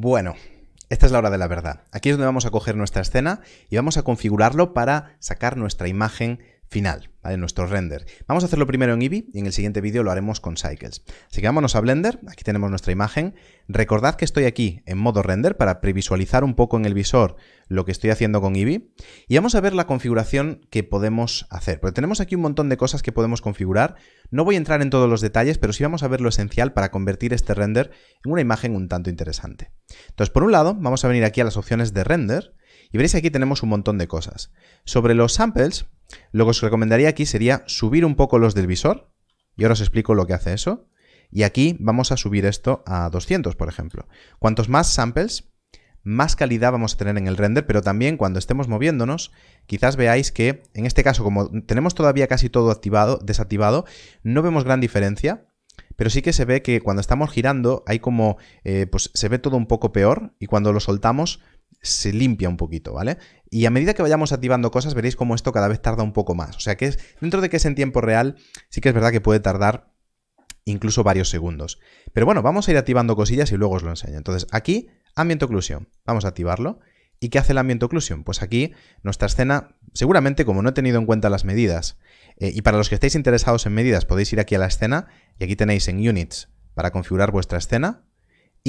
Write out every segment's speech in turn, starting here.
Bueno, esta es la hora de la verdad. Aquí es donde vamos a coger nuestra escena y vamos a configurarlo para sacar nuestra imagen final, ¿vale? Nuestro render. Vamos a hacerlo primero en Eevee y en el siguiente vídeo lo haremos con Cycles. Así que vámonos a Blender, aquí tenemos nuestra imagen. Recordad que estoy aquí en modo render para previsualizar un poco en el visor lo que estoy haciendo con Eevee. Y vamos a ver la configuración que podemos hacer. Porque tenemos aquí un montón de cosas que podemos configurar. No voy a entrar en todos los detalles, pero sí vamos a ver lo esencial para convertir este render en una imagen un tanto interesante. Entonces, por un lado, vamos a venir aquí a las opciones de render y veréis que aquí tenemos un montón de cosas. Sobre los samples, lo que os recomendaría aquí sería subir un poco los del visor. Y ahora os explico lo que hace eso. Y aquí vamos a subir esto a 200, por ejemplo. Cuantos más samples, más calidad vamos a tener en el render, pero también cuando estemos moviéndonos, quizás veáis que, en este caso, como tenemos todavía casi todo activado, desactivado, no vemos gran diferencia, pero sí que se ve que cuando estamos girando hay como, eh, pues se ve todo un poco peor y cuando lo soltamos se limpia un poquito, ¿vale? Y a medida que vayamos activando cosas, veréis cómo esto cada vez tarda un poco más. O sea que es, dentro de que es en tiempo real, sí que es verdad que puede tardar incluso varios segundos. Pero bueno, vamos a ir activando cosillas y luego os lo enseño. Entonces, aquí, ambiente oclusión. Vamos a activarlo. ¿Y qué hace el ambiente oclusión Pues aquí nuestra escena, seguramente como no he tenido en cuenta las medidas, eh, y para los que estéis interesados en medidas podéis ir aquí a la escena y aquí tenéis en units para configurar vuestra escena,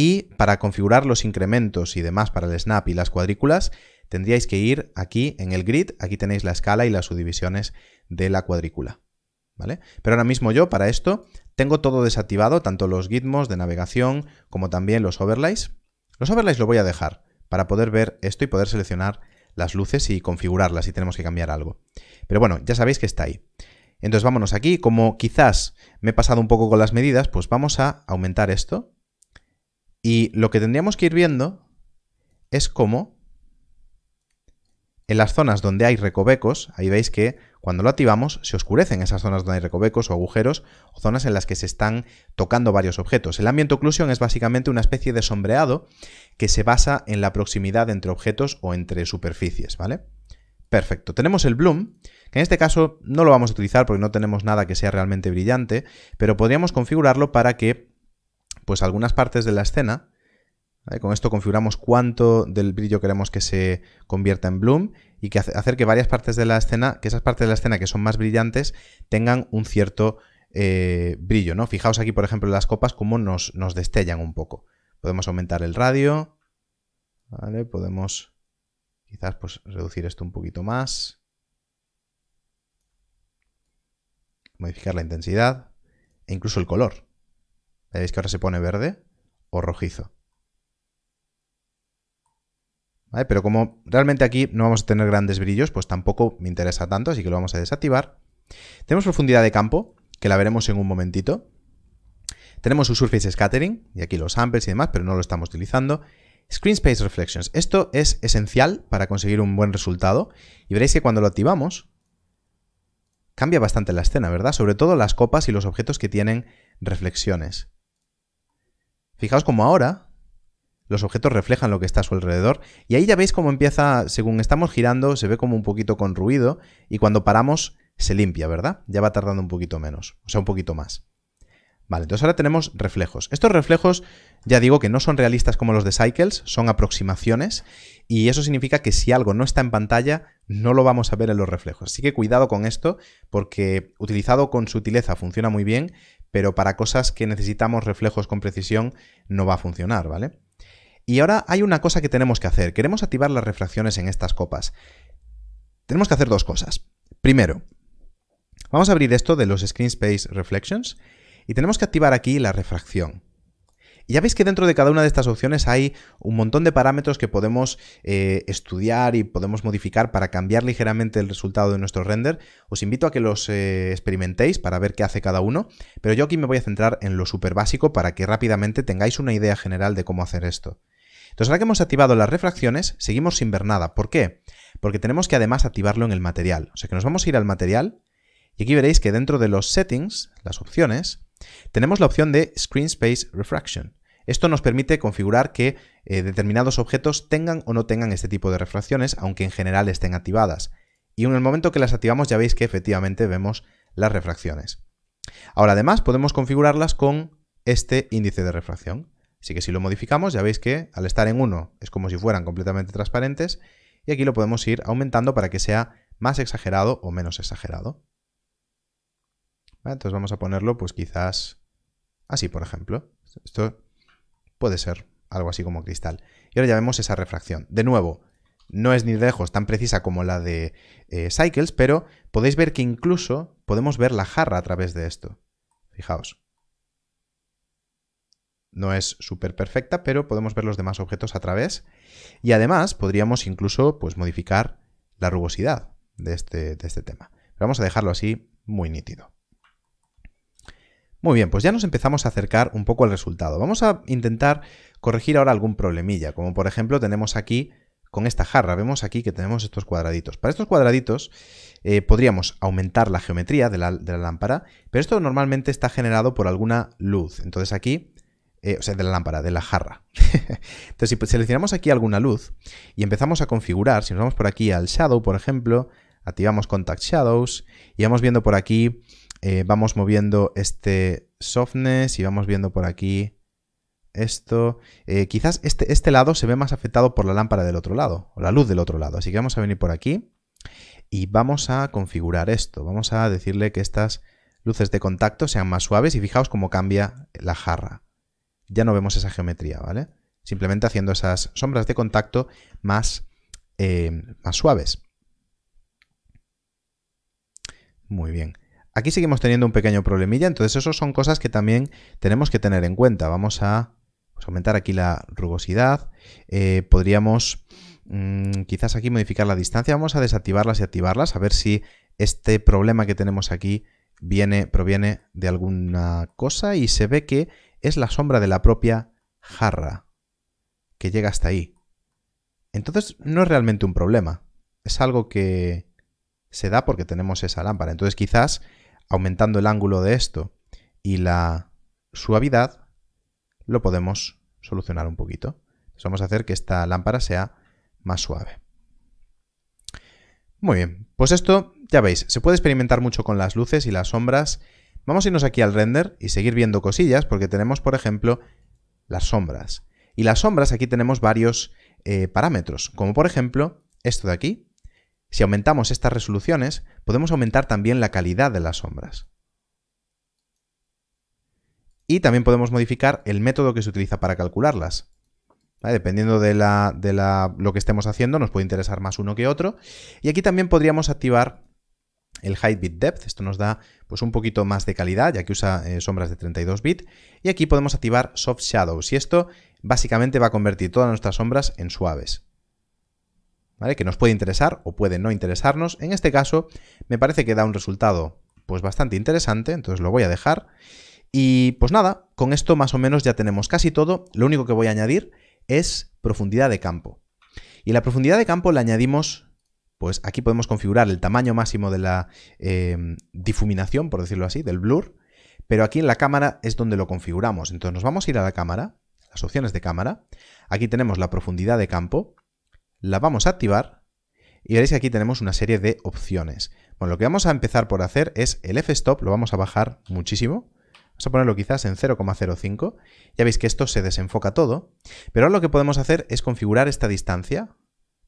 y para configurar los incrementos y demás para el snap y las cuadrículas, tendríais que ir aquí en el grid, aquí tenéis la escala y las subdivisiones de la cuadrícula. ¿Vale? Pero ahora mismo yo para esto tengo todo desactivado, tanto los gitmos de navegación como también los overlays. Los overlays los voy a dejar para poder ver esto y poder seleccionar las luces y configurarlas si tenemos que cambiar algo. Pero bueno, ya sabéis que está ahí. Entonces vámonos aquí, como quizás me he pasado un poco con las medidas, pues vamos a aumentar esto y lo que tendríamos que ir viendo es cómo en las zonas donde hay recovecos, ahí veis que cuando lo activamos se oscurecen esas zonas donde hay recovecos o agujeros o zonas en las que se están tocando varios objetos. El ambiente occlusion es básicamente una especie de sombreado que se basa en la proximidad entre objetos o entre superficies, ¿vale? Perfecto. Tenemos el bloom, que en este caso no lo vamos a utilizar porque no tenemos nada que sea realmente brillante, pero podríamos configurarlo para que pues algunas partes de la escena. Con esto configuramos cuánto del brillo queremos que se convierta en bloom y que hacer que varias partes de la escena, que esas partes de la escena que son más brillantes, tengan un cierto eh, brillo. ¿no? Fijaos aquí, por ejemplo, las copas cómo nos, destellan un poco. Podemos aumentar el radio. Podemos quizás pues, reducir esto un poquito más. Modificar la intensidad e incluso el color veis que ahora se pone verde o rojizo. Pero como realmente aquí no vamos a tener grandes brillos, pues tampoco me interesa tanto, así que lo vamos a desactivar. Tenemos profundidad de campo, que la veremos en un momentito. Tenemos un Surface Scattering, y aquí los samples y demás, pero no lo estamos utilizando. Screen Space Reflections. Esto es esencial para conseguir un buen resultado. Y veréis que cuando lo activamos, cambia bastante la escena, ¿verdad? Sobre todo las copas y los objetos que tienen reflexiones. Fijaos como ahora los objetos reflejan lo que está a su alrededor y ahí ya veis cómo empieza, según estamos girando, se ve como un poquito con ruido y cuando paramos se limpia, ¿verdad? Ya va tardando un poquito menos, o sea, un poquito más. Vale, entonces ahora tenemos reflejos. Estos reflejos, ya digo que no son realistas como los de Cycles, son aproximaciones, y eso significa que si algo no está en pantalla, no lo vamos a ver en los reflejos. Así que cuidado con esto, porque utilizado con sutileza funciona muy bien, pero para cosas que necesitamos reflejos con precisión no va a funcionar, ¿vale? Y ahora hay una cosa que tenemos que hacer. Queremos activar las refracciones en estas copas. Tenemos que hacer dos cosas. Primero, vamos a abrir esto de los Screen Space Reflections y tenemos que activar aquí la refracción. Y ya veis que dentro de cada una de estas opciones hay un montón de parámetros que podemos eh, estudiar y podemos modificar para cambiar ligeramente el resultado de nuestro render. Os invito a que los eh, experimentéis para ver qué hace cada uno, pero yo aquí me voy a centrar en lo súper básico para que rápidamente tengáis una idea general de cómo hacer esto. Entonces ahora que hemos activado las refracciones, seguimos sin ver nada. ¿Por qué? Porque tenemos que además activarlo en el material. O sea que nos vamos a ir al material y aquí veréis que dentro de los settings, las opciones, tenemos la opción de Screen Space Refraction. Esto nos permite configurar que eh, determinados objetos tengan o no tengan este tipo de refracciones, aunque en general estén activadas. Y en el momento que las activamos ya veis que efectivamente vemos las refracciones. Ahora además podemos configurarlas con este índice de refracción. Así que si lo modificamos ya veis que al estar en 1 es como si fueran completamente transparentes y aquí lo podemos ir aumentando para que sea más exagerado o menos exagerado. Ah, entonces vamos a ponerlo pues quizás así, por ejemplo. Esto puede ser algo así como cristal. Y ahora ya vemos esa refracción. De nuevo, no es ni de lejos tan precisa como la de eh, Cycles, pero podéis ver que incluso podemos ver la jarra a través de esto. Fijaos. No es súper perfecta, pero podemos ver los demás objetos a través. Y además podríamos incluso pues, modificar la rugosidad de este, de este tema. vamos a dejarlo así muy nítido. Muy bien, pues ya nos empezamos a acercar un poco al resultado. Vamos a intentar corregir ahora algún problemilla, como por ejemplo tenemos aquí con esta jarra, vemos aquí que tenemos estos cuadraditos. Para estos cuadraditos eh, podríamos aumentar la geometría de la, lámpara, pero esto normalmente está generado por alguna luz. Entonces aquí, eh, o sea, de la lámpara, de la jarra. Entonces si pues, seleccionamos aquí alguna luz y empezamos a configurar, si nos vamos por aquí al shadow, por ejemplo, activamos contact shadows y vamos viendo por aquí eh, vamos moviendo este softness y vamos viendo por aquí esto. Eh, quizás este, este, lado se ve más afectado por la lámpara del otro lado, o la luz del otro lado. Así que vamos a venir por aquí y vamos a configurar esto. Vamos a decirle que estas luces de contacto sean más suaves y fijaos cómo cambia la jarra. Ya no vemos esa geometría, ¿vale? Simplemente haciendo esas sombras de contacto más, eh, más suaves. Muy bien. Aquí seguimos teniendo un pequeño problemilla, entonces eso son cosas que también tenemos que tener en cuenta. Vamos a pues, aumentar aquí la rugosidad, eh, podríamos mm, quizás aquí modificar la distancia, vamos a desactivarlas y activarlas, a ver si este problema que tenemos aquí proviene de alguna cosa y se ve que es la sombra de la propia jarra que llega hasta ahí. Entonces no es realmente un problema, es algo que se da porque tenemos esa lámpara. Entonces quizás aumentando el ángulo de esto y la suavidad, lo podemos solucionar un poquito. vamos a hacer que esta lámpara sea más suave. Muy bien, pues esto ya veis, se puede experimentar mucho con las luces y las sombras. Vamos a irnos aquí al render y seguir viendo cosillas porque tenemos, por ejemplo, las sombras. Y las sombras aquí tenemos varios eh, parámetros, como por ejemplo esto de aquí, si aumentamos estas resoluciones, podemos aumentar también la calidad de las sombras. Y también podemos modificar el método que se utiliza para calcularlas. Dependiendo de, lo que estemos haciendo, nos puede interesar más uno que otro. Y aquí también podríamos activar el Height Bit Depth, esto nos da pues un poquito más de calidad, ya que usa eh, sombras de 32 bits, y aquí podemos activar Soft Shadows, y esto básicamente va a convertir todas nuestras sombras en suaves. Que nos puede interesar o puede no interesarnos. En este caso, me parece que da un resultado pues bastante interesante, entonces lo voy a dejar. Y pues nada, con esto más o menos ya tenemos casi todo. Lo único que voy a añadir es profundidad de campo. Y la profundidad de campo la añadimos, pues aquí podemos configurar el tamaño máximo de la eh, difuminación, por decirlo así, del blur, pero aquí en la cámara es donde lo configuramos. Entonces nos vamos a ir a la cámara, las opciones de cámara, aquí tenemos la profundidad de campo, la vamos a activar y veréis que aquí tenemos una serie de opciones. Bueno, lo que vamos a empezar por hacer es el f-stop, lo vamos a bajar muchísimo. Vamos a ponerlo quizás en 0,05. Ya veis que esto se desenfoca todo. Pero ahora lo que podemos hacer es configurar esta distancia.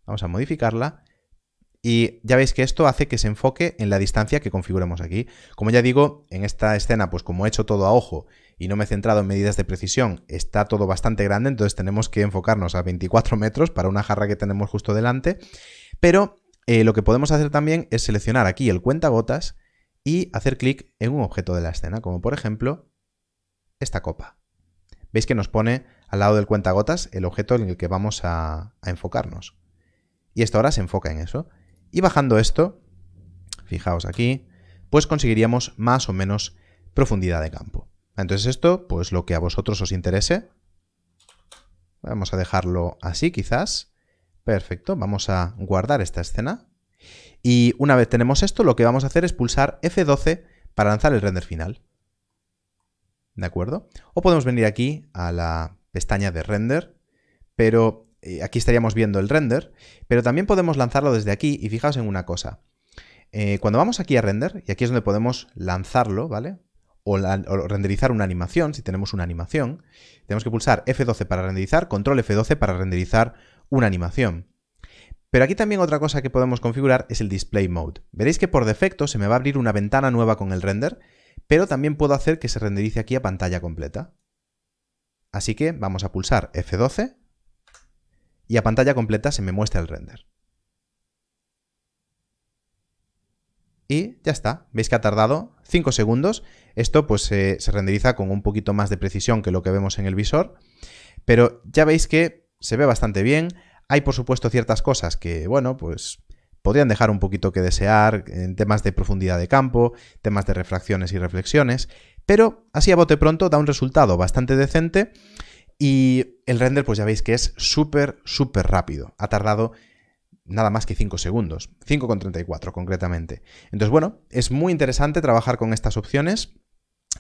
Vamos a modificarla y ya veis que esto hace que se enfoque en la distancia que configuremos aquí. Como ya digo, en esta escena, pues como he hecho todo a ojo y no me he centrado en medidas de precisión, está todo bastante grande, entonces tenemos que enfocarnos a 24 metros para una jarra que tenemos justo delante. Pero eh, lo que podemos hacer también es seleccionar aquí el cuentagotas y hacer clic en un objeto de la escena, como por ejemplo esta copa. Veis que nos pone al lado del cuentagotas el objeto en el que vamos a enfocarnos. Y esto ahora se enfoca en eso. Y bajando esto, fijaos aquí, pues conseguiríamos más o menos profundidad de campo. Entonces esto, pues lo que a vosotros os interese. Vamos a dejarlo así quizás. Perfecto, vamos a guardar esta escena. Y una vez tenemos esto, lo que vamos a hacer es pulsar F12 para lanzar el render final. ¿De acuerdo? O podemos venir aquí a la pestaña de render, pero eh, aquí estaríamos viendo el render, pero también podemos lanzarlo desde aquí y fijaos en una cosa. Eh, cuando vamos aquí a render, y aquí es donde podemos lanzarlo, ¿vale? o, renderizar una animación, si tenemos una animación, tenemos que pulsar F12 para renderizar, control F12 para renderizar una animación. Pero aquí también otra cosa que podemos configurar es el Display Mode. Veréis que por defecto se me va a abrir una ventana nueva con el render, pero también puedo hacer que se renderice aquí a pantalla completa. Así que vamos a pulsar F12 y a pantalla completa se me muestra el render. Y ya está, veis que ha tardado 5 segundos. Esto pues se renderiza con un poquito más de precisión que lo que vemos en el visor, pero ya veis que se ve bastante bien. Hay por supuesto ciertas cosas que, bueno, pues podrían dejar un poquito que desear en temas de profundidad de campo, temas de refracciones y reflexiones, pero así a bote pronto da un resultado bastante decente y el render, pues ya veis que es súper, súper rápido. Ha tardado nada más que 5 segundos, 5,34 concretamente. Entonces, bueno, es muy interesante trabajar con estas opciones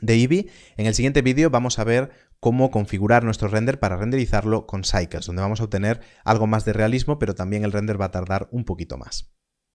de Eevee. En el siguiente vídeo vamos a ver cómo configurar nuestro render para renderizarlo con Cycles, donde vamos a obtener algo más de realismo, pero también el render va a tardar un poquito más.